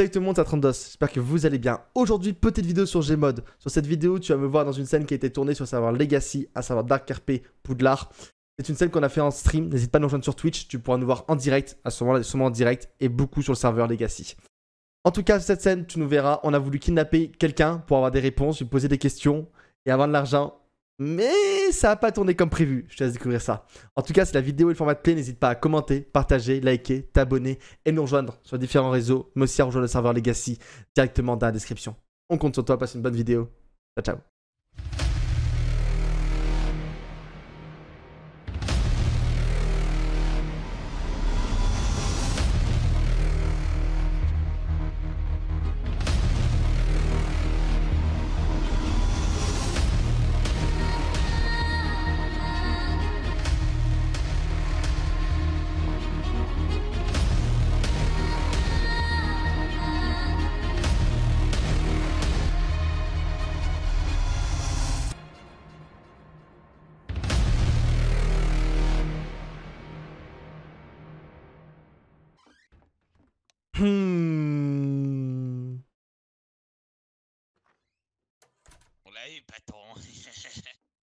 Salut tout le monde, c'est j'espère que vous allez bien. Aujourd'hui, petite vidéo sur Gmod. Sur cette vidéo, tu vas me voir dans une scène qui a été tournée sur le serveur Legacy, à savoir Dark RP Poudlard. C'est une scène qu'on a fait en stream, n'hésite pas à nous rejoindre sur Twitch, tu pourras nous voir en direct, à ce moment-là, sûrement en direct, et beaucoup sur le serveur Legacy. En tout cas, sur cette scène, tu nous verras, on a voulu kidnapper quelqu'un pour avoir des réponses, lui poser des questions, et avoir de l'argent, mais ça n'a pas tourné comme prévu, je te laisse découvrir ça. En tout cas, si la vidéo est le format de play, n'hésite pas à commenter, partager, liker, t'abonner et nous rejoindre sur différents réseaux, mais aussi à rejoindre le serveur Legacy directement dans la description. On compte sur toi, passe une bonne vidéo. Ciao, ciao.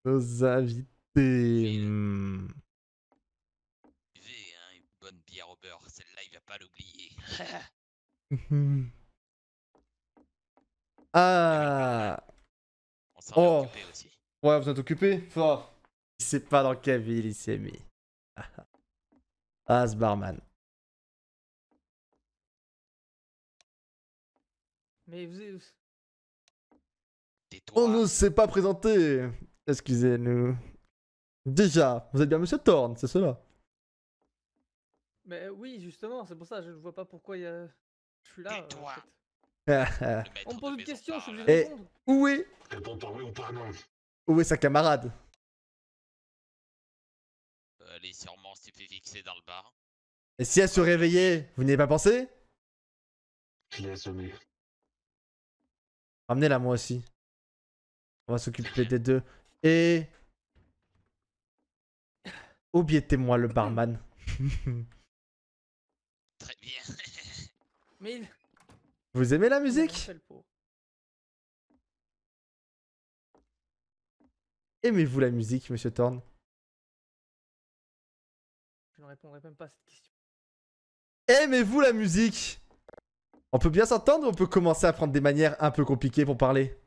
nos invités. oh. Ouais, vous êtes occupé Fort. sait pas dans quelle ville il s'est mis. ah, barman. On ne s'est pas présenté Excusez-nous. Déjà, vous êtes bien Monsieur Thorne, c'est cela. Mais oui, justement, c'est pour ça, je ne vois pas pourquoi il y a... je suis là. Euh, on me pose une question, je suis obligé répondre. Où est Réponds oui ou non. Où est sa camarade euh, Elle est sûrement stupéfixée dans le bar. Et si elle se réveillait, vous n'y avez pas pensé Je l'ai assommé. Ramenez-la moi aussi. On va s'occuper des deux. Et. oubliez moi le barman. Très bien. Mille. Vous aimez la musique Aimez-vous la musique, monsieur Thorn Je ne répondrai même pas à cette question. Aimez-vous la musique On peut bien s'entendre ou on peut commencer à prendre des manières un peu compliquées pour parler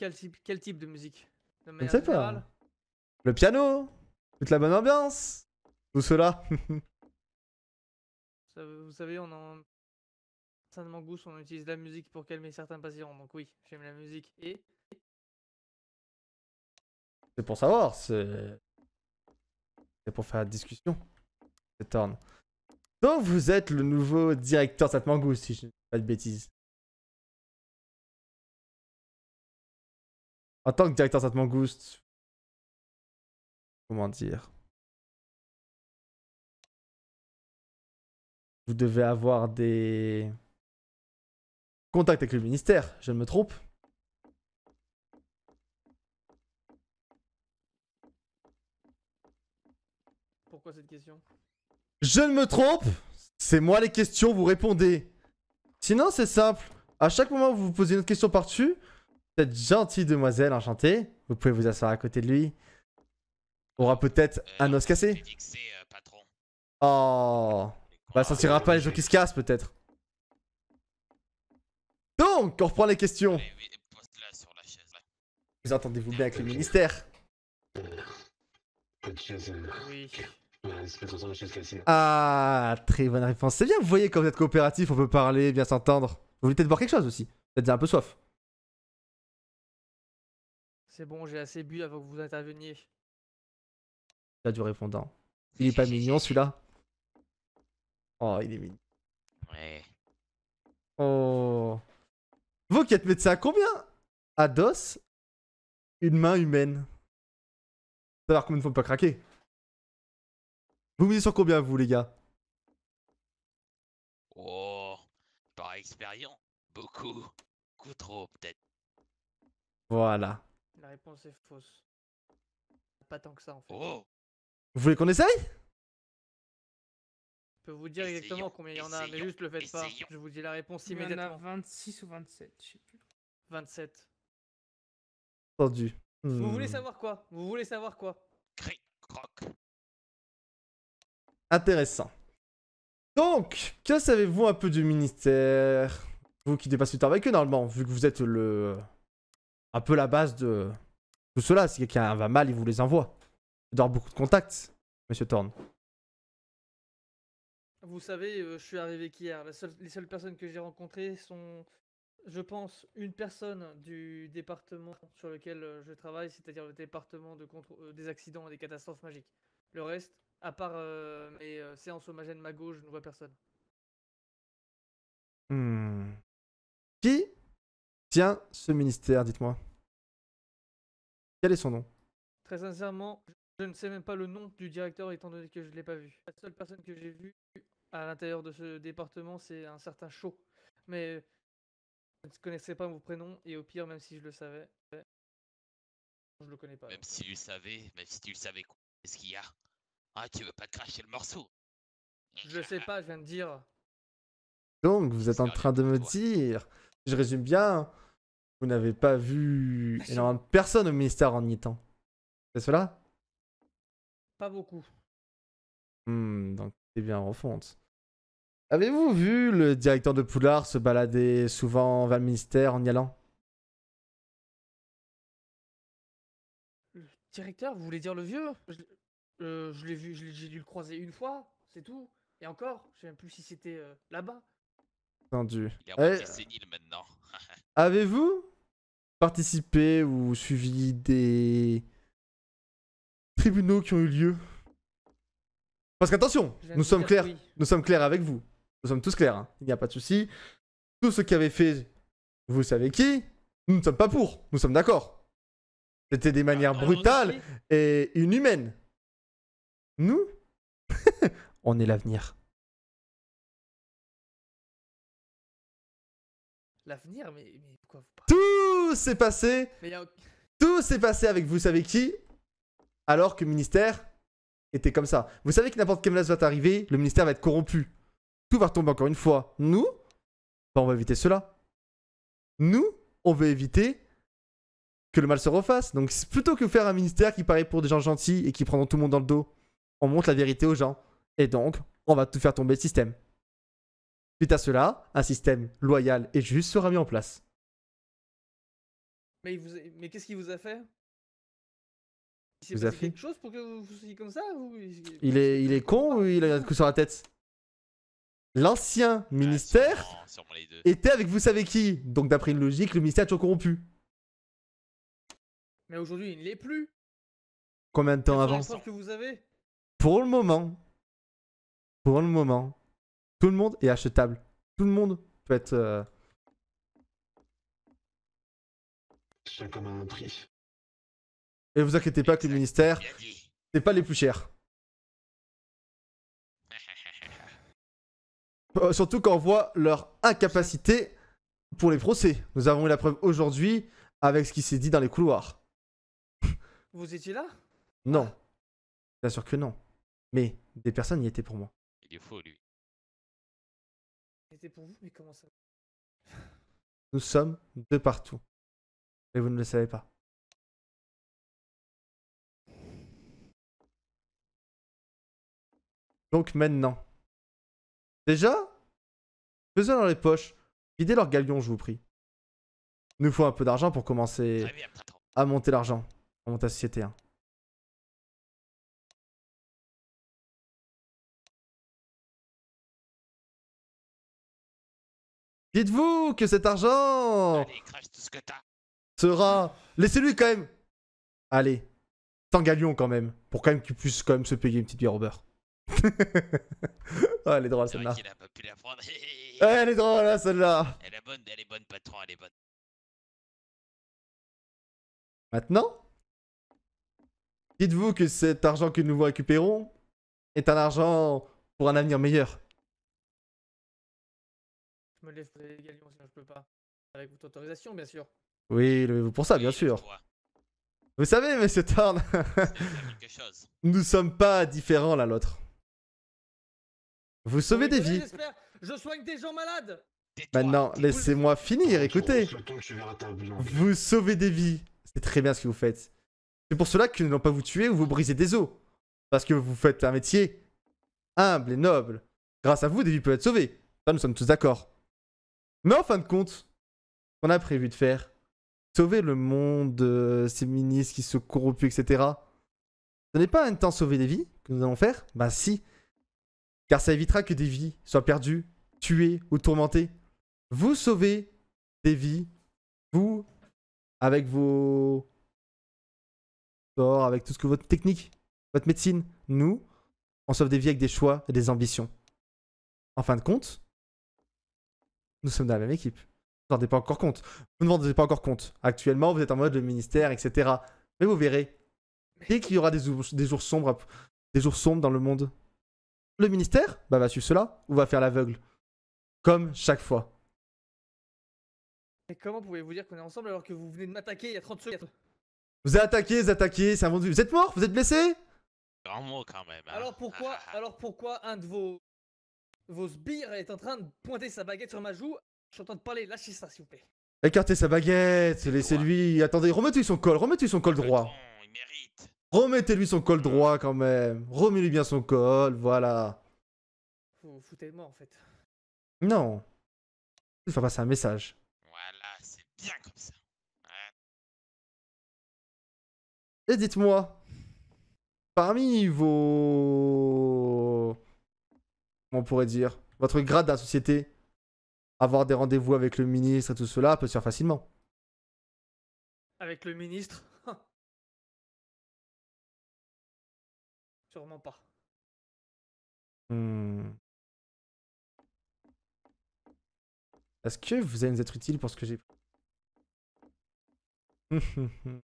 Quel type, de musique Je sais pas. Le piano Toute la bonne ambiance Tout cela Vous savez, on en... Certainement on utilise la musique pour calmer certains patients, donc oui, j'aime la musique. Et C'est pour savoir, c'est... C'est pour faire la discussion. C'est torn. Donc vous êtes le nouveau directeur Satmangou, si je ne dis pas de bêtises. En tant que directeur de Mangouste, comment dire Vous devez avoir des contacts avec le ministère, je ne me trompe. Pourquoi cette question Je ne me trompe C'est moi les questions, vous répondez. Sinon, c'est simple. À chaque moment, vous vous posez une autre question par-dessus cette gentille demoiselle enchantée. Vous pouvez vous asseoir à côté de lui. Aura peut-être euh, un os cassé. Euh, oh. Bah, pas euh, les gens qui se cassent, peut-être. Donc, on reprend les questions. Vous entendez-vous bien avec le ministère Ah, très bonne réponse. C'est bien, vous voyez, quand vous êtes coopératif, on peut parler, bien s'entendre. Vous voulez peut-être boire quelque chose aussi. Vous êtes un peu soif. C'est bon, j'ai assez bu avant que vous interveniez. a du répondant. Il est pas mignon celui-là Oh, il est mignon. Ouais. Oh. Vous qui êtes médecin, combien À DOS Une main humaine. Alors combien ne fois pas craquer. Vous misez sur combien, vous, les gars Oh. Par expérience, beaucoup. Beaucoup trop, peut-être. Voilà. La réponse est fausse. Pas tant que ça en fait. Oh. Vous voulez qu'on essaye Je peux vous dire exactement combien il y en a, mais juste le faites pas. Je vous dis la réponse immédiatement. Il y en a 26 ou 27, je sais plus. 27. Entendu. Hmm. Vous voulez savoir quoi Vous voulez savoir quoi Cric, croc. Intéressant. Donc, que savez-vous un peu du ministère Vous qui dépassez le travail avec eux normalement, vu que vous êtes le un peu la base de tout cela. Si quelqu'un va mal, il vous les envoie. Il beaucoup de contacts, monsieur Thorne. Vous savez, euh, je suis arrivé hier. les seules personnes que j'ai rencontrées sont, je pense, une personne du département sur lequel euh, je travaille, c'est-à-dire le département de euh, des accidents et des catastrophes magiques. Le reste, à part mes séances homogènes mago, je ne vois personne. Hmm. Tiens, ce ministère Dites-moi. Quel est son nom Très sincèrement, je ne sais même pas le nom du directeur étant donné que je ne l'ai pas vu. La seule personne que j'ai vue à l'intérieur de ce département, c'est un certain Shaw. Mais euh, je ne connaissais pas vos prénoms et au pire, même si je le savais, je le connais pas. Même si tu le savais, même si tu le savais, qu'est-ce qu'il y a Ah, tu veux pas te cracher le morceau Je sais pas, je viens de dire. Donc, vous êtes en train de me dire je résume bien, hein. vous n'avez pas vu bah, énormément de personnes au ministère en y étant. C'est cela Pas beaucoup. Hmm, donc c'est bien refonte. Avez-vous vu le directeur de Poulard se balader souvent vers le ministère en y allant Le directeur, vous voulez dire le vieux euh, Je, l'ai vu, j'ai dû le croiser une fois, c'est tout. Et encore, je sais même plus si c'était euh, là-bas. Tendu. Eh, maintenant. Avez-vous participé ou suivi des tribunaux qui ont eu lieu Parce qu'attention, nous sommes clairs, nous sommes clairs avec vous. Nous sommes tous clairs, hein. il n'y a pas de souci. Tout ce qu'avait fait, vous savez qui Nous ne sommes pas pour, nous sommes d'accord. C'était des manières brutales et inhumaines. Nous On est l'avenir. L'avenir, mais, pourquoi vous Tout s'est passé Tout s'est passé avec vous savez qui Alors que le ministère était comme ça. Vous savez que n'importe quelle menace va arriver, le ministère va être corrompu. Tout va retomber encore une fois. Nous, bah, on va éviter cela. Nous, on veut éviter que le mal se refasse. Donc plutôt que faire un ministère qui paraît pour des gens gentils et qui prendront tout le monde dans le dos, on montre la vérité aux gens. Et donc, on va tout faire tomber le système. Suite à cela, un système loyal et juste sera mis en place. Mais, qu'est-ce qu'il vous a fait Il vous a fait quelque chose pour que vous, soyez comme ça il, est, il est con ou il a un coup sur la tête L'ancien ah, ministère était avec vous savez qui. Donc d'après une logique, le ministère est toujours corrompu. Mais aujourd'hui, il ne l'est plus. Combien de temps avant Pour le moment. Pour le moment. Tout le monde est achetable. Tout le monde peut être. Euh, un Et vous inquiétez pas que le ministère, c'est pas les plus chers. Euh, surtout quand on voit leur incapacité pour les procès. Nous avons eu la preuve aujourd'hui avec ce qui s'est dit dans les couloirs. Vous étiez là Non. Ah. Bien sûr que non. Mais des personnes y étaient pour moi. Il est faux, lui pour vous, mais comment ça Nous sommes de partout. Et vous ne le savez pas. Donc maintenant. Déjà, faisons dans les poches. Videz leur galion, je vous prie. nous faut un peu d'argent pour commencer ah à monter l'argent. À monter société. Hein. Dites-vous que cet argent sera... Laissez-lui quand même Allez, t'en galions quand même, pour quand même qu'il puisse quand même se payer une petite bière au beurre. ah, elle est drôle hein, celle-là. Elle est drôle celle-là Maintenant, dites-vous que cet argent que nous vous récupérons est un argent pour un avenir meilleur. Je me les galions, je peux pas. Avec votre autorisation, bien sûr. Oui, levez-vous pour ça, bien sûr. Vous savez, monsieur Thorn, nous sommes pas différents l'un l'autre. Vous sauvez des vies. Maintenant, bah laissez-moi finir, écoutez. Vous sauvez des vies. C'est très bien ce que vous faites. C'est pour cela que nous n'ont pas vous tuer ou vous briser des os. Parce que vous faites un métier humble et noble. Grâce à vous, des vies peuvent être sauvées. Ça, nous sommes tous d'accord. Mais en fin de compte, qu'on a prévu de faire, sauver le monde, de euh, ces ministres qui se corrompent, etc. Ce n'est pas un temps sauver des vies que nous allons faire Ben si. Car ça évitera que des vies soient perdues, tuées ou tourmentées. Vous sauvez des vies, vous, avec vos sorts, avec tout ce que votre technique, votre médecine, nous, on sauve des vies avec des choix et des ambitions. En fin de compte, nous sommes dans la même équipe. Vous en rendez pas encore compte. Vous ne vous rendez pas encore compte. Actuellement, vous êtes en mode le ministère, etc. Mais vous verrez. Dès qu'il y aura des, jours sombres, des jours sombres dans le monde, le ministère bah, va suivre cela ou va faire l'aveugle. Comme chaque fois. Mais comment pouvez-vous dire qu'on est ensemble alors que vous venez de m'attaquer il y a 30 secondes Vous êtes attaqué, vous êtes attaqué. c'est un bon Vous êtes mort, vous êtes blessé Grand mot quand même. Hein. Alors pourquoi, alors pourquoi un de vos vos sbires est en train de pointer sa baguette sur ma joue. Je suis en train de parler, lâchez ça, s'il vous plaît. Écartez sa baguette, laissez-lui. Attendez, remettez-lui son col, remettez-lui son col droit. Remettez-lui son col droit quand même. Remettez-lui bien son col, voilà. Vous vous foutez de en fait. Non. Il faut passer un message. Voilà, c'est bien comme ça. Ouais. Et dites-moi, parmi vos on pourrait dire, votre grade à la société, avoir des rendez-vous avec le ministre et tout cela peut se faire facilement. Avec le ministre Sûrement pas. Hmm. Est-ce que vous allez nous être utile pour ce que j'ai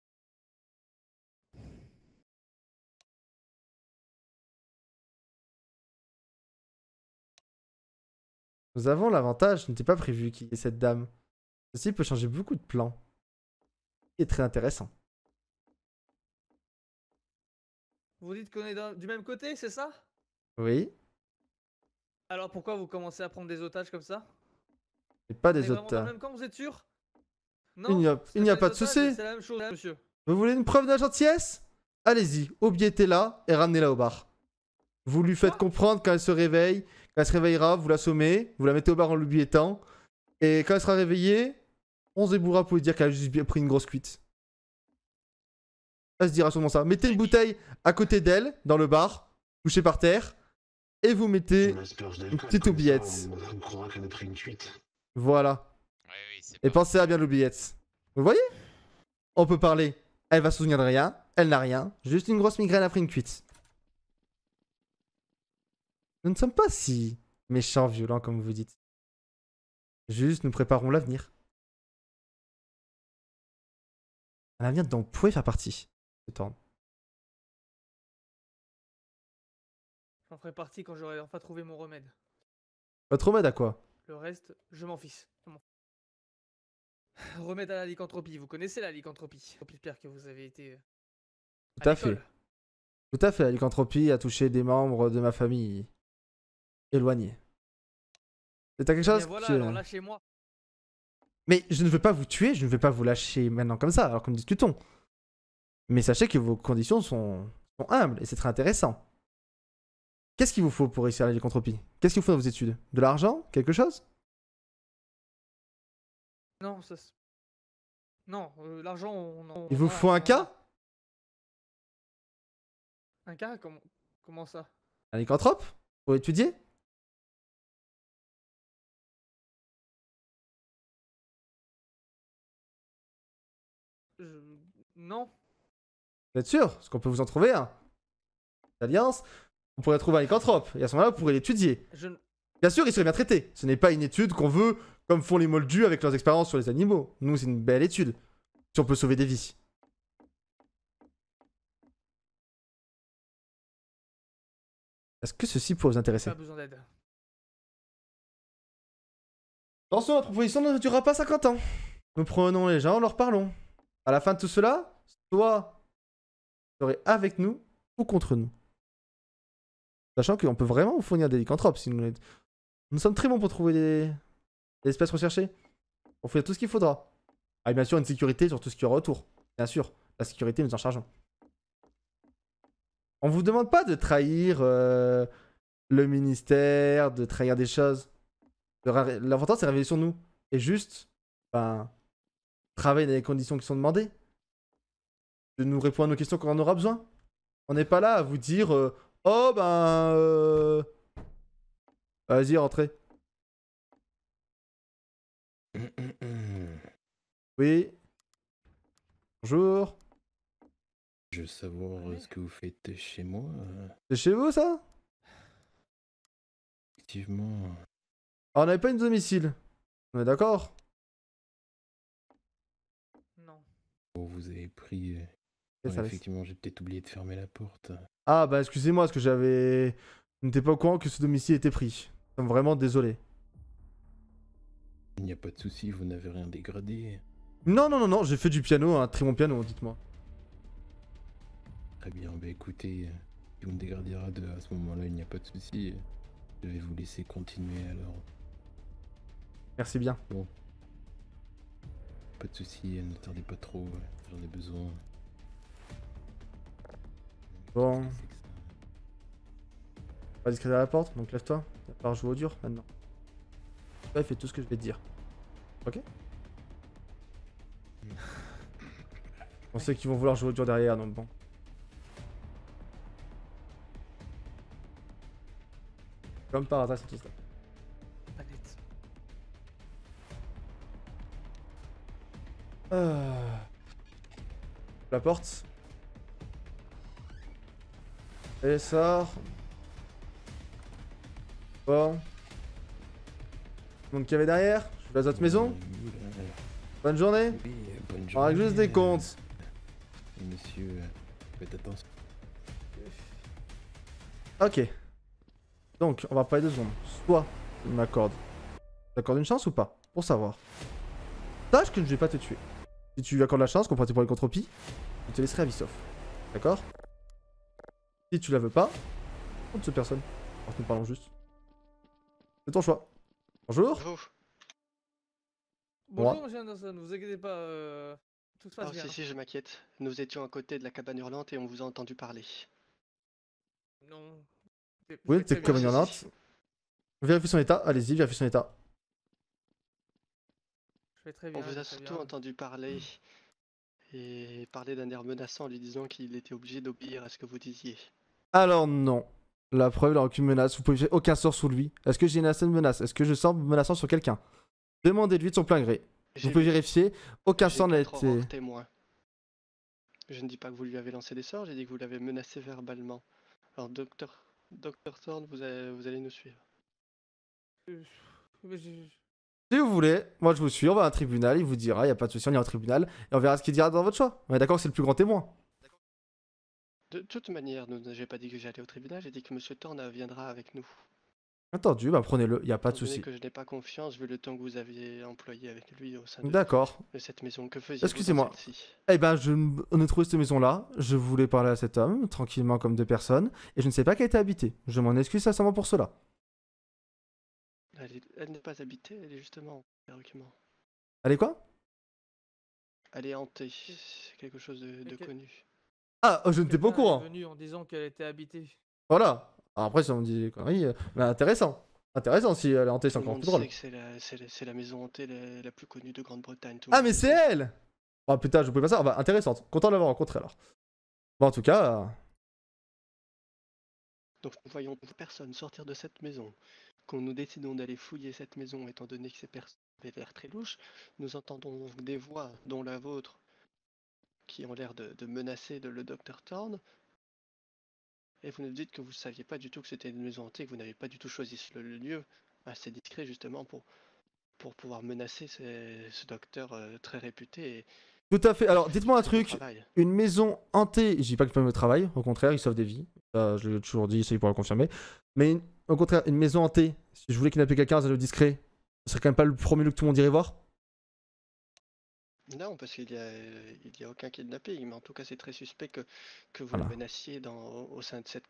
Nous avons l'avantage, je n'étais pas prévu qu'il y ait cette dame. Ceci peut changer beaucoup de plans. Et très intéressant. Vous dites qu'on est du même côté, c'est ça Oui. Alors pourquoi vous commencez à prendre des otages comme ça Et pas des otages. vous êtes sûr non, Il n'y a, pas de souci. Hein, vous voulez une preuve de gentillesse Allez-y, obiétez-la et ramenez-la au bar. Vous lui faites comprendre quand elle se réveille elle se réveillera, vous l'assommez, vous la mettez au bar en l'oublietant, Et quand elle sera réveillée, on se bourra pour lui dire qu'elle a juste pris une grosse cuite. Elle se dira sûrement ça. Mettez une bouteille à côté d'elle, dans le bar, couchée par terre, et vous mettez une petite oubliette. Voilà. et pensez à bien l'oubliette. Vous voyez On peut parler. Elle va se souvenir de rien, elle n'a rien, juste une grosse migraine après une cuite. Nous ne sommes pas si méchants, violents comme vous dites. Juste, nous préparons l'avenir. Un avenir dont vous pouvez faire partie, ce J'en ferai partie quand j'aurai enfin trouvé mon remède. Votre remède à quoi Le reste, je m'en fiche. Remède à la lycanthropie, vous connaissez la lycanthropie. J'espère que vous avez été. Euh, Tout à fait. Tout à fait, la lycanthropie a touché des membres de ma famille éloigné. C'est à quelque chose lâchez-moi. Mais je ne veux pas vous tuer, je ne veux pas vous lâcher maintenant comme ça, alors que nous discutons. Mais sachez que vos conditions sont, sont humbles et c'est très intéressant. Qu'est-ce qu'il vous faut pour réussir à la lycanthropie Qu'est-ce qu'il vous faut dans vos études De l'argent Quelque chose Non, ça. Non, euh, l'argent, on en. Il vous faut un cas Un cas comment... comment ça Un lycanthrope Pour étudier Non. Vous êtes sûr Parce qu'on peut vous en trouver un. Hein Alliance, on pourrait trouver un lycanthrope. Et à ce moment-là, vous pourrez l'étudier. Bien sûr, il serait bien traité. Ce n'est pas une étude qu'on veut, comme font les moldus avec leurs expériences sur les animaux. Nous, c'est une belle étude. Si on peut sauver des vies. Est-ce que ceci pourrait vous intéresser Pas besoin d'aide. Attention, notre proposition ne durera pas 50 ans. Nous prenons les gens, leur parlons. À la fin de tout cela, soit vous serez avec nous ou contre nous. Sachant qu'on peut vraiment vous fournir des lycanthropes si nous Nous sommes très bons pour trouver des, espèces recherchées. Pour fournir tout ce qu'il faudra. Ah, et bien sûr, une sécurité sur tout ce qui aura autour. Bien sûr, la sécurité, nous en chargeons. On vous demande pas de trahir euh, le ministère, de trahir des choses. L'important, c'est de sur nous. Et juste, ben, Travailler dans les conditions qui sont demandées, de nous répondre à nos questions quand on en aura besoin. On n'est pas là à vous dire euh, Oh ben. Euh... Vas-y, rentrez. Oui. Bonjour. Je veux savoir euh, ce que vous faites chez moi. Euh. C'est chez vous ça Effectivement. Alors, ah, on n'avait pas une domicile. On est d'accord vous avez pris. Euh, effectivement, j'ai peut-être oublié de fermer la porte. Ah bah excusez-moi, parce que j'avais. Je n'étais pas au courant que ce domicile était pris. vraiment désolé. Il n'y a pas de souci, vous n'avez rien dégradé. Non, non, non, non, j'ai fait du piano, un très bon piano, dites-moi. Très bien, bah écoutez, euh, si on me dégradera de, à ce moment-là, il n'y a pas de souci. Je vais vous laisser continuer alors. Merci bien. Bon, pas de soucis, ne tardez pas trop, j'en ai besoin. Bon. Pas discret à la porte, donc lève-toi. À jouer au dur maintenant. Toi, fais tout ce que je vais te dire. Ok On sait qu'ils vont vouloir jouer au dur derrière, donc bon. Comme par hasard, c'est tout ça. Ah. La porte. Et sort. Bon. Donc monde y avait derrière Je suis dans notre maison. Bonne journée. Oui, bonne journée. On règle juste des comptes. Monsieur, faites attention. Ok. Donc, on va parler de secondes. Soit je m'accorde. J'accorde une chance ou pas Pour savoir. Sache que je vais pas te tuer. Si tu accordes la chance, qu'on pratique pour les contre je te laisserai à vie D'accord Si tu la veux pas, on cette personne. Alors que nous parlons juste. C'est ton choix. Bonjour. Bonjour. Bonjour, monsieur Anderson, vous inquiétez pas. Euh... Tout se passe ah, bien. si, si, je m'inquiète. Nous étions à côté de la cabane hurlante et on vous a entendu parler. Non. Oui, t'es cabane hurlante. Vérifiez son état, allez-y, vérifiez son état. On vous a surtout entendu parler et parler d'un air menaçant en lui disant qu'il était obligé d'obéir à ce que vous disiez. Alors non. La preuve, n'a aucune menace. Vous pouvez faire aucun sort sous lui. Est-ce que j'ai une certaine menace Est-ce que je sens menaçant sur quelqu'un Demandez-lui de son plein gré. Vous pouvez vérifier. Aucun sort n'a été. Je ne dis pas que vous lui avez lancé des sorts, j'ai dit que vous l'avez menacé verbalement. Alors, docteur, docteur Thorne, vous, allez nous suivre. Euh, si vous voulez, moi je vous suis, on va à un tribunal, il vous dira, il n'y a pas de souci, on ira au tribunal, et on verra ce qu'il dira dans votre choix. On est d'accord c'est le plus grand témoin. De toute manière, n'ai pas dit que j'allais au tribunal, j'ai dit que Monsieur Torna viendra avec nous. Entendu, bah, prenez-le, il n'y a pas de souci. je n'ai pas confiance vu le temps que vous aviez employé avec lui au sein D'accord. cette maison. Que Excusez-moi. Eh ben, je, on a trouvé cette maison-là, je voulais parler à cet homme, tranquillement comme deux personnes, et je ne sais pas qu'elle était habitée. Je m'en excuse sincèrement pour cela. Elle, n'est pas habitée, elle est justement Elle est quoi Elle est hantée, c'est quelque chose de, connu. Ah, oh, je n'étais pas au courant. venue en disant qu'elle était habitée. Voilà. Ah, après, si on dit des conneries, euh, mais intéressant. Intéressant si elle est hantée, c'est encore plus drôle. C'est la, c'est la, maison hantée la, plus connue de Grande-Bretagne. Ah, mais c'est elle Oh putain, je ne pouvais pas ça. Bah, intéressante. Content de l'avoir rencontrée alors. Bon, en tout cas, euh, donc nous voyons personne sortir de cette maison, quand nous décidons d'aller fouiller cette maison, étant donné que ces personnes avaient l'air très louches, nous entendons des voix, dont la vôtre, qui ont l'air de, menacer le docteur Thorne, et vous nous dites que vous ne saviez pas du tout que c'était une maison hantée, que vous n'avez pas du tout choisi le, lieu assez discret justement pour, pour pouvoir menacer ce docteur euh, très réputé et, tout à fait. Alors, dites-moi un truc. Une maison hantée, je dis pas que le me travail, au contraire, ils sauvent des vies. je l'ai toujours dit, ça, il pourra le confirmer. Mais au contraire, une maison hantée, si je voulais kidnapper quelqu'un c'est le discret, ce serait quand même pas le premier look que tout le monde irait voir non, parce qu'il n'y a, il a aucun kidnappé, mais en tout cas c'est très suspect que, vous le menaciez dans, au sein de cette,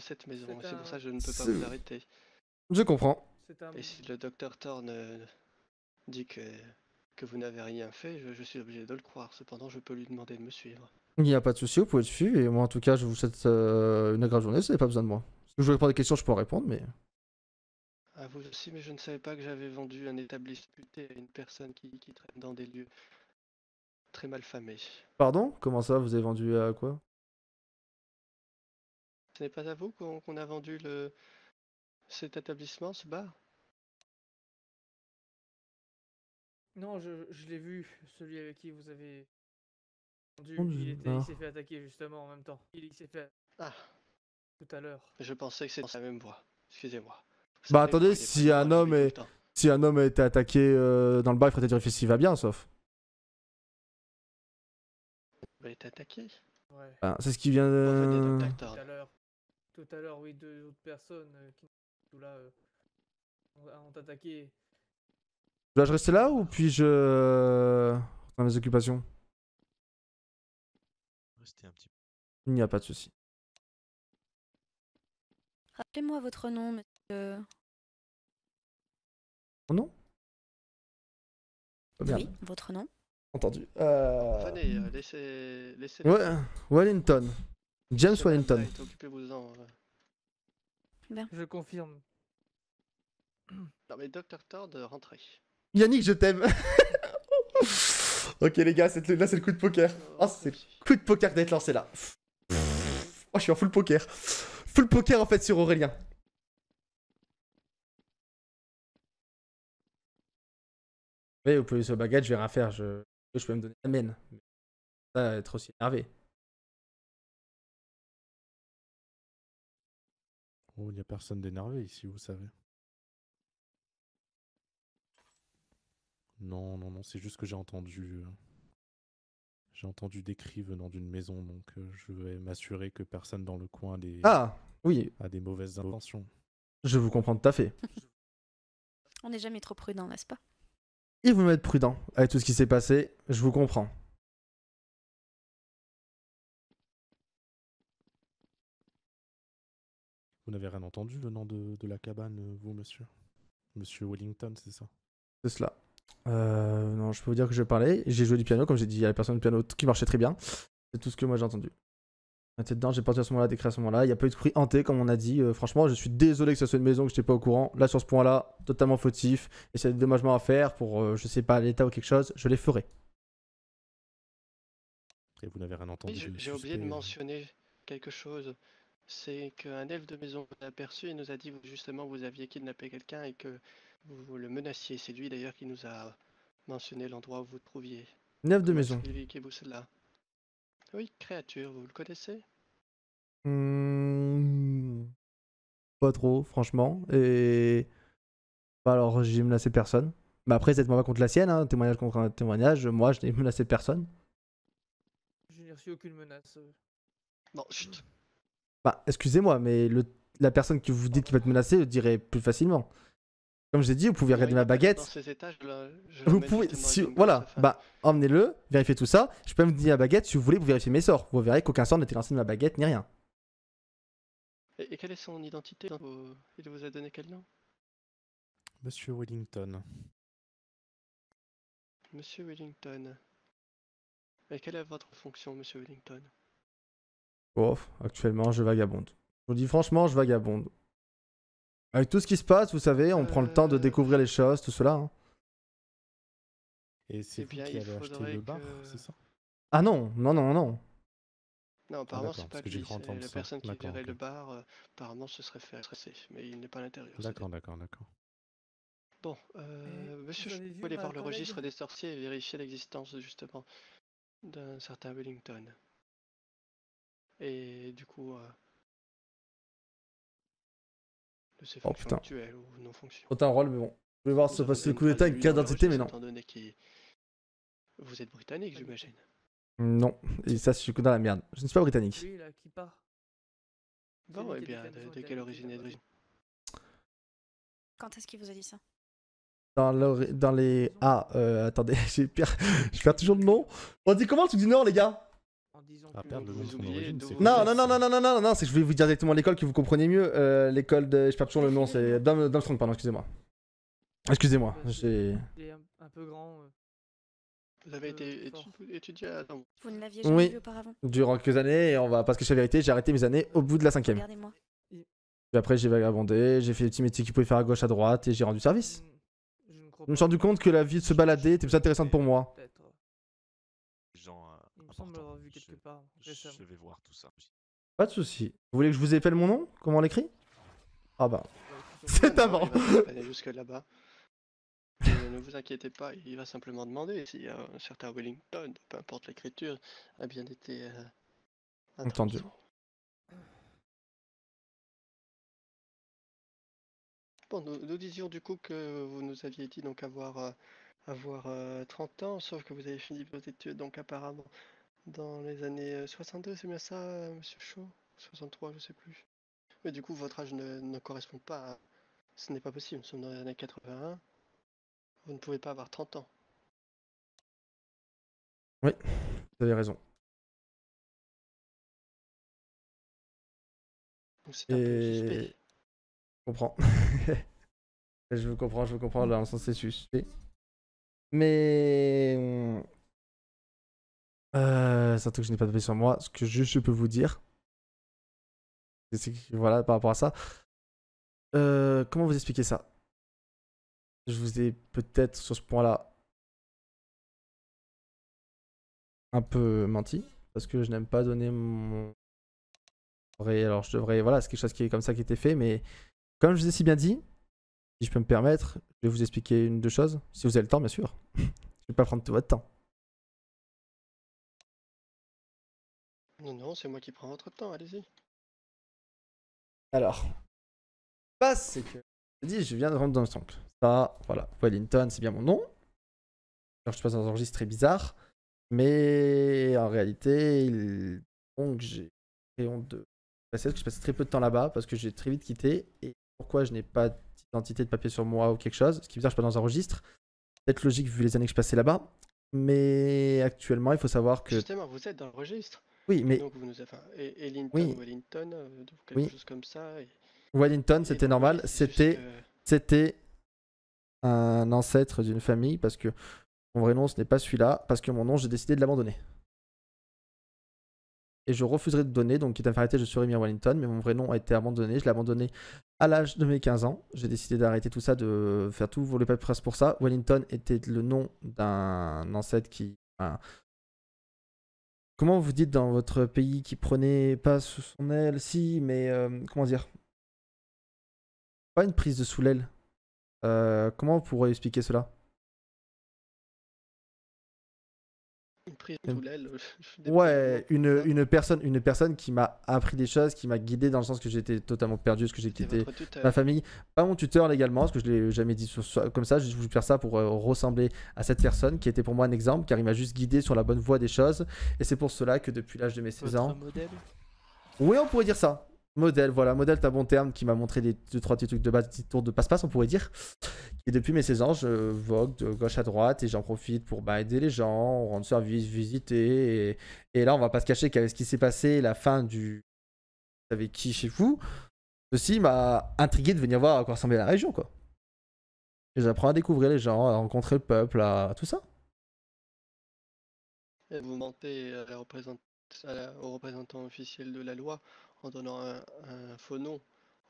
cette maison. C'est pour ça que je ne peux pas vous arrêter. Je comprends. Et si le docteur Thorne euh, dit que que vous n'avez rien fait, je, suis obligé de le croire. Cependant, je peux lui demander de me suivre. Il n'y a pas de souci, vous pouvez le suivre. Et moi, en tout cas, je vous souhaite euh, une agréable journée. Vous n'avez pas besoin de moi. Si vous voulez prendre des questions, je peux en répondre, mais. À vous aussi, mais je ne savais pas que j'avais vendu un établissement à une personne qui, qui, traîne dans des lieux très mal famés. Pardon Comment ça Vous avez vendu à quoi Ce n'est pas à vous qu'on a vendu le... cet établissement, ce bar Non, je, l'ai vu, celui avec qui vous avez. entendu. il s'est fait attaquer justement en même temps. Il, s'est fait Ah, tout à l'heure. je pensais que c'était la même voix. Excusez-moi. Bah, attendez, si un homme est- Si un homme a été attaqué euh, dans le bar, il faudrait vérifier s'il va bien, sauf. Il a été attaqué. Ouais. Ah, c'est ce qui vient de. Tout à l'heure. Tout à l'heure, oui, deux autres personnes euh, qui là euh, ont attaqué Dois-je rester là ou puis-je. dans euh, mes occupations Restez un petit peu. Il n'y a pas de souci. Rappelez-moi votre nom, monsieur. Mon nom Oui, votre nom. Entendu. Euh... Venez, euh, laissez. ouais, Wellington. James Wellington. Occupez-vous-en. Je confirme. Permettez, Dr. Tord de euh, Yannick, je t'aime. ok, les gars, là, c'est le coup de poker. Oh, c'est le coup de poker d'être lancé là. Oh, je suis en full poker. Full poker en fait sur Aurélien. Oui, vous pouvez se baguette, je vais rien faire. Je, peux me donner la mène. Ça va être aussi énervé. Oh, il n'y a personne d'énervé ici, vous savez. Non, non, non, c'est juste que j'ai entendu. Euh, j'ai entendu des cris venant d'une maison, donc euh, je vais m'assurer que personne dans le coin des... Ah oui. a des mauvaises intentions. Je vous comprends tout à fait. On n'est jamais trop prudent, n'est-ce pas Il vous être prudent avec tout ce qui s'est passé, je vous comprends. Vous n'avez rien entendu venant de, de la cabane, euh, vous, monsieur Monsieur Wellington, c'est ça C'est cela. Euh, non, je peux vous dire que je parlais. J'ai joué du piano, comme j'ai dit il à la personne de piano qui marchait très bien. C'est tout ce que moi j'ai entendu. J'étais dedans, j'ai parti à ce moment-là, décrit à ce moment-là. Il n'y a pas eu de prix hanté, comme on a dit. Euh, franchement, je suis désolé que ce soit une maison que je n'étais pas au courant. Là, sur ce point-là, totalement fautif. Et s'il y a des dommages à faire pour, je euh, je sais pas, l'État ou quelque chose, je les ferai. Et vous n'avez rien entendu. j'ai oublié de euh. mentionner quelque chose. C'est qu'un elfe de maison a aperçu et nous a dit justement que vous aviez kidnappé quelqu'un et que vous le menaciez, c'est lui d'ailleurs qui nous a mentionné l'endroit où vous trouviez. Neuf de maison. Oui, créature, vous le connaissez Hmm. Pas trop, franchement. Et. Bah alors, j'ai menacé personne. Mais après, c'est pas contre la sienne, hein, témoignage contre un témoignage. Moi, je n'ai menacé personne. Je n'ai reçu aucune menace. Euh. Non, chut. Bah, excusez-moi, mais la personne qui vous dit qu'il va te menacer le dirait plus facilement. Comme je l'ai dit, vous pouvez regarder ma baguette. vous pouvez, voilà, bah emmenez-le, vérifiez tout ça. Je peux même donner ma baguette si vous voulez, vous vérifiez mes sorts. Vous verrez qu'aucun sort n'a été lancé de ma baguette ni rien. Et, quelle est son identité Il vous a donné quel nom Monsieur Wellington. Monsieur Wellington. Et quelle est votre fonction, monsieur Wellington Oh, actuellement, je vagabonde. Je vous dis franchement, je vagabonde. Avec tout ce qui se passe, vous savez, on prend le temps de euh. découvrir les choses, tout cela. Hein. Et c'est qui allait acheter le bar, c'est ça Ah non, non, non, non. Non, ah, apparemment, c'est pas lui, la personne qui verrait le bar, euh, apparemment, ce serait fait stresser, mais il n'est pas à l'intérieur. D'accord, d'accord, d'accord. Bon, euh, monsieur, je voulais aller voir le registre des sorciers et vérifier l'existence, justement, d'un certain Wellington. Et du coup, c'est fonction oh, putain. ou non rôle, mais bon. Je vais voir se passer le coup d'état avec qu'elle d'identité, mais non. vous êtes britannique, j'imagine. Non, et ça, je suis dans la merde. Je ne suis pas britannique. Oui, là, qui part Bon, et eh bien, de, quelle origine est d'origine Quand est-ce qu'il vous a dit ça dans, dans les. Ah, euh, attendez, j'ai perds, je perds toujours le nom. On dit comment Tu dis non Nord, les gars non, non, non, non, non, non, non, non, c'est que je vais vous dire directement l'école que vous compreniez mieux. Euh, l'école de. Je perds toujours le nom, c'est Darmstrong, pardon, excusez-moi. Excusez-moi, j'ai. un peu grand. Euh, vous avez euh, été étudié, à Vous ne l'aviez jamais oui. auparavant Durant quelques années, et on va pas se cacher la vérité, j'ai arrêté mes années au bout de la cinquième. Regardez-moi. Puis après, j'ai vagabondé, j'ai fait des petits métiers qu'il pouvait faire à gauche, à droite, et j'ai rendu service. Mm, je, je me suis rendu compte que la vie de se balader était plus intéressante pour moi. Je vais voir tout ça. Pas de souci. Vous voulez que je vous épelle mon nom Comment on l'écrit Ah bah. bah C'est avant. jusque là-bas. ne vous inquiétez pas, il va simplement demander si euh, un certain Wellington, peu importe l'écriture, a bien été euh, entendu. Bon, nous, disions du coup que vous nous aviez dit donc avoir euh, avoir 30 ans, sauf que vous avez fini vos études donc apparemment dans les années 62, euh, c'est bien ça, monsieur Chaud 63, je sais plus. Mais du coup, votre âge ne, correspond pas à... Ce n'est pas possible, nous sommes dans les années 81. Vous ne pouvez pas avoir 30 ans. Oui, vous avez raison. c'est Je comprends. je vous comprends, je vous comprends, dans le sens c'est suspect. Mais hum, euh, que je n'ai pas vue sur moi. Ce que je, je peux vous dire, voilà, par rapport à ça. Euh, comment vous expliquer ça Je vous ai peut-être sur ce point-là un peu menti parce que je n'aime pas donner mon alors je devrais voilà c'est quelque chose qui est comme ça qui était fait mais comme je vous ai si bien dit si je peux me permettre je vais vous expliquer une deux choses si vous avez le temps bien sûr je ne vais pas prendre tout votre temps Non, non, c'est moi qui prends votre temps, allez-y. Alors, passe, c'est que. Je dis, je viens de rentrer dans le temple. Ça, voilà, Wellington, c'est bien mon nom. Alors, je passe dans un registre très bizarre. Mais en réalité, il... donc j'ai très honte de passer, que je passais très peu de temps là-bas, parce que j'ai très vite quitté. Et pourquoi je n'ai pas d'identité de papier sur moi ou quelque chose Ce qui est bizarre, je suis pas dans un registre. Peut-être logique vu les années que je passais là-bas. Mais actuellement, il faut savoir que. Justement, vous êtes dans le registre. Oui, mais. et, e-, Wellington, euh, quelque chose comme ça. Wellington, c'était normal. C'était, c'était un ancêtre d'une famille parce que mon vrai nom, ce n'est pas celui-là. Parce que mon nom, j'ai décidé de l'abandonner. Et je refuserais de donner. Donc, quitte à arrêter, je suis mis à Wellington. Mais mon vrai nom a été abandonné. Je l'ai abandonné à l'âge de mes 15 ans. J'ai décidé d'arrêter tout ça, de faire tout voler presse pour ça. Wellington était le nom d'un ancêtre qui. Comment vous dites dans votre pays qui prenait pas sous son aile, si, mais euh, comment dire Pas une prise de sous l'aile. Euh, comment on pourrait expliquer cela Ouais, hein, une, une, personne, une personne qui m'a appris des choses, qui m'a guidé dans le sens que j'étais totalement perdu, parce que j'ai quitté ma famille. Pas mon tuteur légalement, parce que je l'ai jamais dit comme ça. Je vous faire ça pour euh, ressembler à cette personne qui était pour moi un exemple, car il m'a juste guidé sur la bonne voie des choses. Et c'est pour cela que depuis l'âge de mes 16 ans. oui, on pourrait dire ça. Modèle, voilà, modèle, t'as bon terme, qui m'a montré des trois petits trucs de base, petits tours de passe-passe, on pourrait dire. Et depuis mes 16 ans, je vogue de gauche à droite et j'en profite pour bah, aider les gens, rendre service, visiter. Et, là, on va pas se cacher qu'avec ce qui s'est passé, la fin du. Vous savez qui chez vous Ceci m'a intrigué de venir voir à quoi ressemblait la région, quoi. Et j'apprends à découvrir les gens, à rencontrer le peuple, à, tout ça. Et vous mentez représente... Euh, aux représentants officiels de la loi en donnant un, faux nom.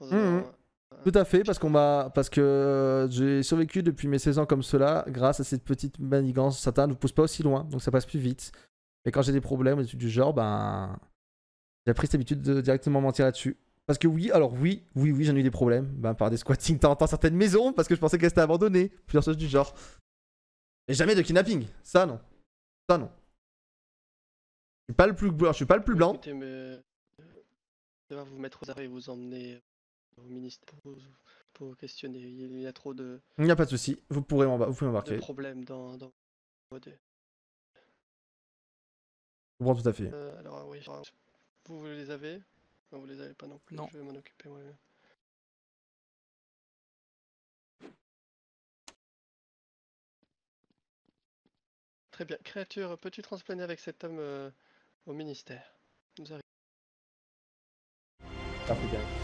Mmh, mmh. Tout à fait, parce, qu'on m'a... parce que euh, j'ai survécu depuis mes 16 ans comme cela, grâce à cette petite manigance. Certains ne pousse pas aussi loin, donc ça passe plus vite. Et quand j'ai des problèmes du genre, ben. J'ai pris cette habitude de directement mentir là-dessus. Parce que oui, alors oui, oui, oui, j'en ai eu des problèmes. Ben, par des squattings, temps certaines maisons, parce que je pensais qu'elles étaient abandonnées. Plusieurs choses du genre. Mais jamais de kidnapping. Ça, non. Ça, non. Je suis pas le plus, je suis pas le plus blanc vous mettre aux arrêts vous emmener euh, au ministère pour, questionner. Il y a trop de. Il n'y a pas de souci, vous pourrez m'embarquer. De problème dans. dans... Je comprends tout à fait. Euh, alors, oui, vous, les avez vous les avez pas non plus. Non. Je vais m'en occuper moi Très bien. Créature, peux-tu transplaner avec cet homme euh, au ministère Nous stuff again.